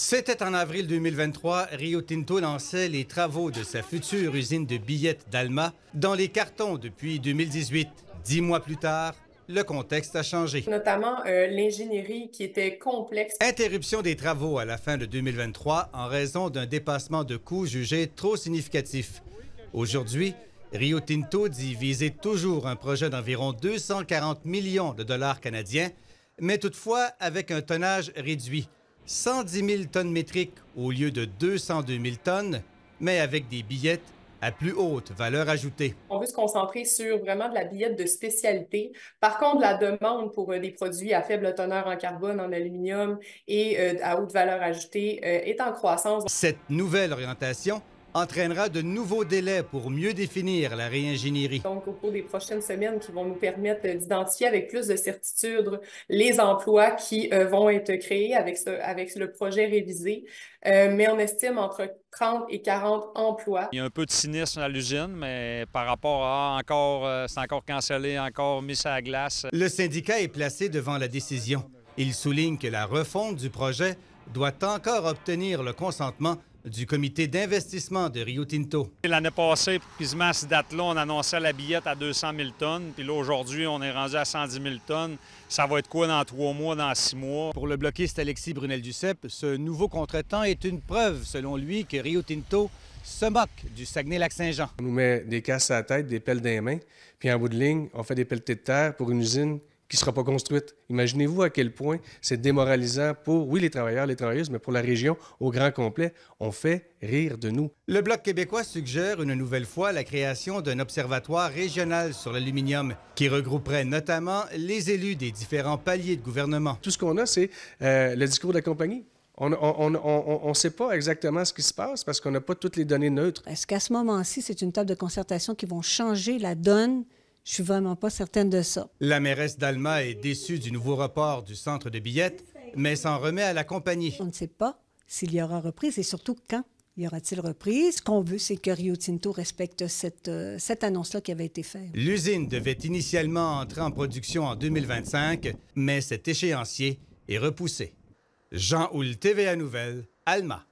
C'était en avril 2023, Rio Tinto lançait les travaux de sa future usine de billettes d'Alma dans les cartons depuis 2018. Dix mois plus tard, le contexte a changé. Notamment euh, l'ingénierie qui était complexe. Interruption des travaux à la fin de 2023 en raison d'un dépassement de coûts jugé trop significatif. Aujourd'hui, Rio Tinto dit viser toujours un projet d'environ 240 millions de dollars canadiens, mais toutefois avec un tonnage réduit 110 000 tonnes métriques au lieu de 202 000 tonnes, mais avec des billettes à plus haute valeur ajoutée. On veut se concentrer sur vraiment de la billette de spécialité. Par contre, la demande pour euh, des produits à faible teneur en carbone, en aluminium et euh, à haute valeur ajoutée euh, est en croissance. Cette nouvelle orientation entraînera de nouveaux délais pour mieux définir la réingénierie. Donc, au cours des prochaines semaines, qui vont nous permettre d'identifier avec plus de certitude les emplois qui euh, vont être créés avec, avec le projet révisé. Euh, mais on estime entre 30 et 40 emplois. Il y a un peu de cynisme à l'usine, mais par rapport à encore, euh, c'est encore cancellé, encore mis à la glace. Le syndicat est placé devant la décision. Il souligne que la refonte du projet doit encore obtenir le consentement du comité d'investissement de Rio Tinto. L'année passée, quasiment à cette date-là, on annonçait la billette à 200 000 tonnes. Puis là, aujourd'hui, on est rendu à 110 000 tonnes. Ça va être quoi dans trois mois, dans six mois? Pour le bloquiste Alexis brunel ducep ce nouveau contretemps est une preuve, selon lui, que Rio Tinto se moque du Saguenay-Lac-Saint-Jean. On nous met des casses à la tête, des pelles dans les mains, puis en bout de ligne, on fait des pelletés de terre pour une usine qui ne sera pas construite. Imaginez-vous à quel point c'est démoralisant pour, oui, les travailleurs, les travailleuses, mais pour la région au grand complet. On fait rire de nous. Le Bloc québécois suggère une nouvelle fois la création d'un observatoire régional sur l'aluminium qui regrouperait notamment les élus des différents paliers de gouvernement. Tout ce qu'on a, c'est euh, le discours de la compagnie. On ne sait pas exactement ce qui se passe parce qu'on n'a pas toutes les données neutres. Est-ce qu'à ce, ce moment-ci, c'est une table de concertation qui vont changer la donne je suis vraiment pas certaine de ça. La mairesse d'Alma est déçue du nouveau report du centre de billettes, mais s'en remet à la compagnie. On ne sait pas s'il y aura reprise et surtout quand y aura-t-il reprise? Ce qu'on veut, c'est que Rio Tinto respecte cette, euh, cette annonce-là qui avait été faite. L'usine devait initialement entrer en production en 2025, mais cet échéancier est repoussé. Jean houl TVA Nouvelle, Alma.